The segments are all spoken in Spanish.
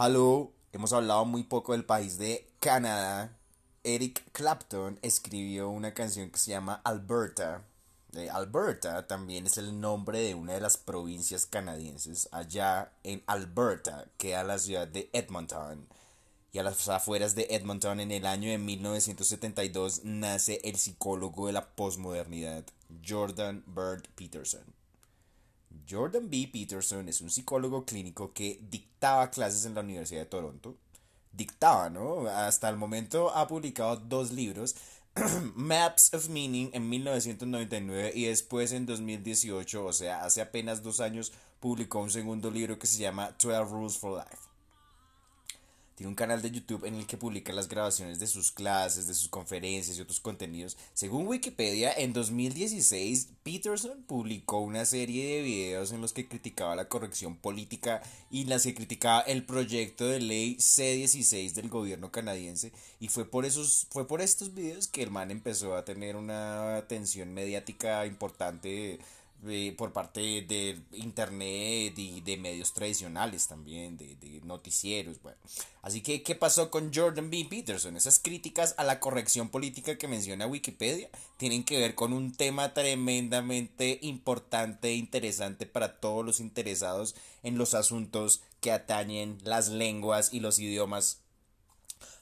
Hello, hemos hablado muy poco del país de Canadá. Eric Clapton escribió una canción que se llama Alberta. Eh, Alberta también es el nombre de una de las provincias canadienses. Allá en Alberta queda la ciudad de Edmonton. Y a las afueras de Edmonton en el año de 1972 nace el psicólogo de la posmodernidad, Jordan Bird Peterson. Jordan B. Peterson es un psicólogo clínico que dictaba clases en la Universidad de Toronto. Dictaba, ¿no? Hasta el momento ha publicado dos libros, Maps of Meaning en 1999 y después en 2018, o sea, hace apenas dos años, publicó un segundo libro que se llama 12 Rules for Life. Tiene un canal de YouTube en el que publica las grabaciones de sus clases, de sus conferencias y otros contenidos. Según Wikipedia, en 2016 Peterson publicó una serie de videos en los que criticaba la corrección política y las que criticaba el proyecto de ley C16 del gobierno canadiense y fue por esos fue por estos videos que el man empezó a tener una atención mediática importante por parte de internet y de medios tradicionales también, de, de, noticieros. Bueno. Así que, ¿qué pasó con Jordan B. Peterson? Esas críticas a la corrección política que menciona Wikipedia tienen que ver con un tema tremendamente importante e interesante para todos los interesados en los asuntos que atañen las lenguas y los idiomas.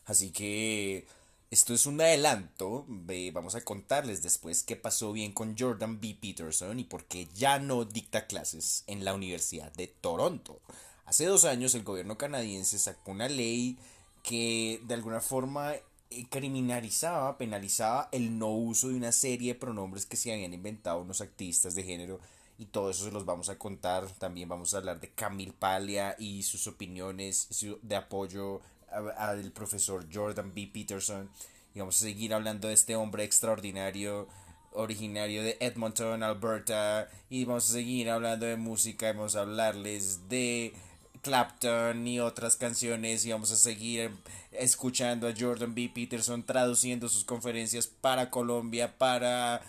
Así que esto es un adelanto, vamos a contarles después qué pasó bien con Jordan B. Peterson y por qué ya no dicta clases en la Universidad de Toronto. Hace dos años el gobierno canadiense sacó una ley que de alguna forma eh, criminalizaba, penalizaba el no uso de una serie de pronombres que se habían inventado unos activistas de género y todo eso se los vamos a contar. También vamos a hablar de Camil Palia y sus opiniones de apoyo al profesor Jordan B. Peterson y vamos a seguir hablando de este hombre extraordinario originario de Edmonton, Alberta y vamos a seguir hablando de música, vamos a hablarles de Clapton y otras canciones y vamos a seguir escuchando a Jordan B. Peterson traduciendo sus conferencias para Colombia, para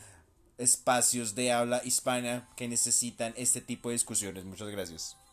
espacios de habla hispana que necesitan este tipo de discusiones. Muchas gracias.